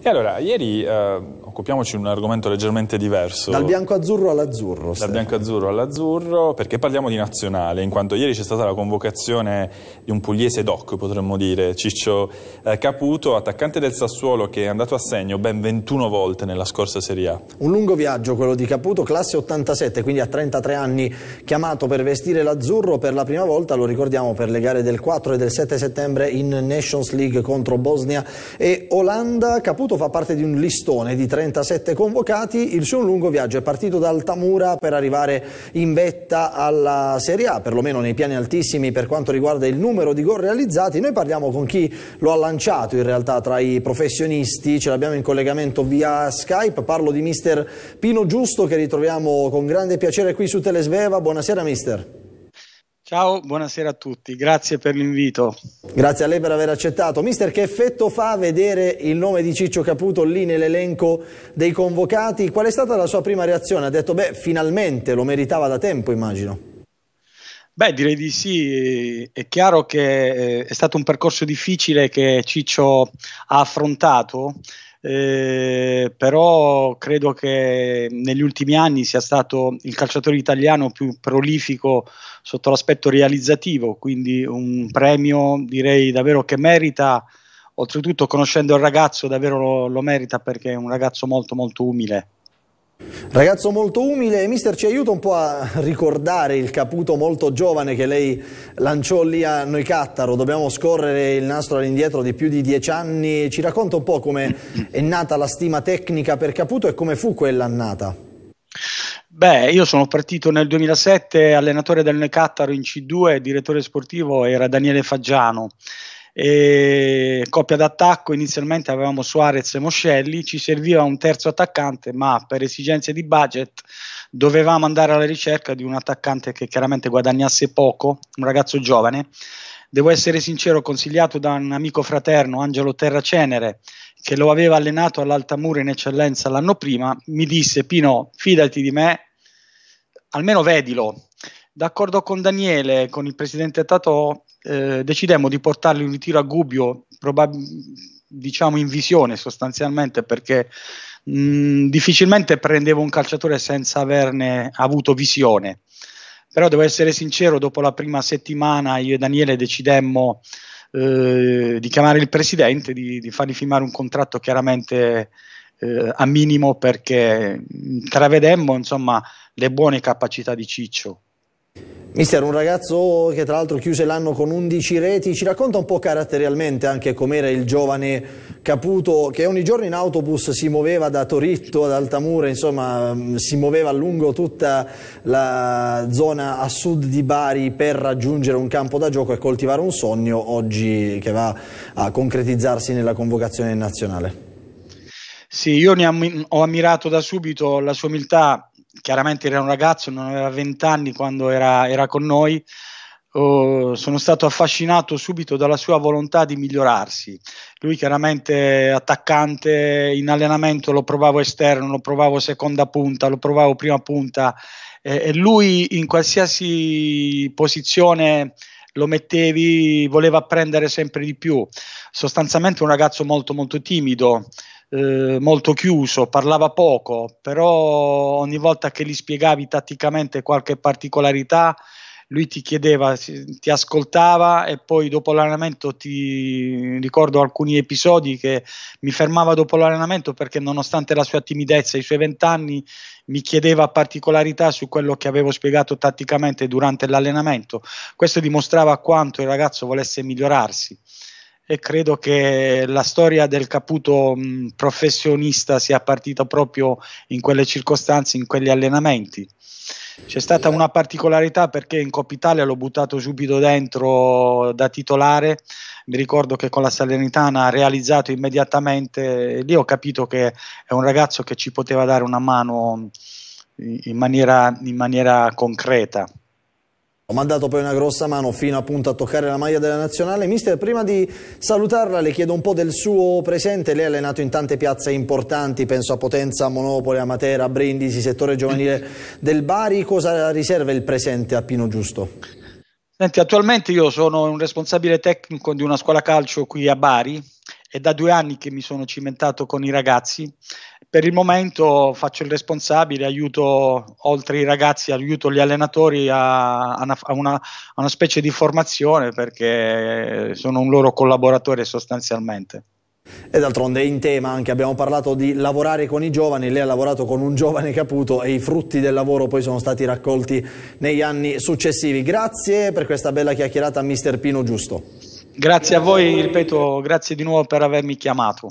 E allora, ieri eh, occupiamoci di un argomento leggermente diverso. Dal bianco-azzurro all'azzurro. Dal bianco-azzurro all'azzurro, perché parliamo di nazionale, in quanto ieri c'è stata la convocazione di un pugliese doc, potremmo dire, Ciccio eh, Caputo, attaccante del Sassuolo che è andato a segno ben 21 volte nella scorsa Serie A. Un lungo viaggio quello di Caputo, classe 87, quindi a 33 anni chiamato per vestire l'azzurro per la prima volta, lo ricordiamo, per le gare del 4 e del 7 settembre in Nations League contro Bosnia e Olanda. Caputo Caputo fa parte di un listone di 37 convocati, il suo lungo viaggio è partito dal Tamura per arrivare in vetta alla Serie A, perlomeno nei piani altissimi per quanto riguarda il numero di gol realizzati. Noi parliamo con chi lo ha lanciato in realtà tra i professionisti, ce l'abbiamo in collegamento via Skype, parlo di mister Pino Giusto che ritroviamo con grande piacere qui su Telesveva. Buonasera mister. Ciao, buonasera a tutti, grazie per l'invito. Grazie a lei per aver accettato. Mister, che effetto fa vedere il nome di Ciccio Caputo lì nell'elenco dei convocati? Qual è stata la sua prima reazione? Ha detto, beh, finalmente lo meritava da tempo, immagino. Beh, direi di sì. È chiaro che eh, è stato un percorso difficile che Ciccio ha affrontato. Eh, però credo che negli ultimi anni sia stato il calciatore italiano più prolifico sotto l'aspetto realizzativo, quindi un premio direi davvero che merita, oltretutto conoscendo il ragazzo davvero lo, lo merita perché è un ragazzo molto molto umile. Ragazzo molto umile, mister ci aiuta un po' a ricordare il caputo molto giovane che lei lanciò lì a Noi Cattaro, dobbiamo scorrere il nastro all'indietro di più di dieci anni, ci racconta un po' come è nata la stima tecnica per Caputo e come fu quell'annata? Beh, io sono partito nel 2007 allenatore del Necattaro in C2, direttore sportivo era Daniele Faggiano e coppia d'attacco inizialmente avevamo Suarez e Moscelli, ci serviva un terzo attaccante, ma per esigenze di budget dovevamo andare alla ricerca di un attaccante che chiaramente guadagnasse poco, un ragazzo giovane. Devo essere sincero, consigliato da un amico fraterno, Angelo Terracenere, che lo aveva allenato all'Altamura in eccellenza l'anno prima, mi disse: Pino, fidati di me, almeno vedilo, d'accordo con Daniele, con il presidente Tato, eh, decidemmo di portarli un ritiro a Gubbio, probab- diciamo in visione sostanzialmente, perché mh, mm, difficilmente prendevo un calciatore senza averne avuto visione. Però devo essere sincero, dopo la prima settimana io e Daniele decidemmo eh, di chiamare il presidente, di, di fargli firmare un contratto chiaramente eh, a minimo perché mm, travedemmo insomma, le buone capacità di Ciccio Mister, un ragazzo oh, che tra l'altro chiuse l'anno con 11 reti, ci racconta un po' caratterialmente anche com'era il giovane Caputo che ogni giorno in autobus si muoveva da Toritto ad Altamura, insomma mm, si muoveva lungo tutta la zona a sud di Bari per raggiungere un campo da gioco e coltivare un sogno oggi che va a concretizzarsi nella convocazione nazionale. Sì, io am ho ammirato da subito la sua umiltà chiaramente era un ragazzo, non aveva 20 anni quando era, era, con noi, oh, sono stato affascinato subito dalla sua volontà di migliorarsi. Lui chiaramente attaccante, in allenamento lo provavo esterno, lo provavo seconda punta, lo provavo prima punta eh, e lui in qualsiasi posizione lo mettevi, voleva apprendere sempre di più. Sostanzialmente un ragazzo molto molto timido, eh, molto chiuso, parlava poco, però ogni volta che gli spiegavi tatticamente qualche particolarità, lui ti chiedeva, ti ascoltava e poi dopo l'allenamento ti ricordo alcuni episodi che mi fermava dopo l'allenamento perché nonostante la sua timidezza e i suoi vent'anni mi chiedeva particolarità su quello che avevo spiegato tatticamente durante l'allenamento. Questo dimostrava quanto il ragazzo volesse migliorarsi e credo che la storia del Caputo mh, professionista sia partita proprio in quelle circostanze, in quegli allenamenti. C'è stata una particolarità perché in Coppa Italia l'ho buttato subito dentro da titolare, mi ricordo che con la Salernitana ha realizzato immediatamente, lì ho capito che è un ragazzo che ci poteva dare una mano in maniera, in maniera concreta. Ho mandato poi una grossa mano fino appunto a toccare la maglia della nazionale. Mister, prima di salutarla le chiedo un po' del suo presente. Lei ha allenato in tante piazze importanti, penso a Potenza, Monopoli, a Matera, a Brindisi, settore giovanile del Bari. Cosa riserva il presente a Pino Giusto? Senti, attualmente io sono un responsabile tecnico di una scuola calcio qui a Bari, è da due anni che mi sono cimentato con i ragazzi per il momento faccio il responsabile, aiuto oltre i ragazzi, aiuto gli allenatori a, a, una, a, una, specie di formazione perché sono un loro collaboratore sostanzialmente. E d'altronde è in tema anche, abbiamo parlato di lavorare con i giovani, lei ha lavorato con un giovane Caputo e i frutti del lavoro poi sono stati raccolti negli anni successivi. Grazie per questa bella chiacchierata a Mister Pino Giusto. Grazie a voi, ripeto, grazie di nuovo per avermi chiamato.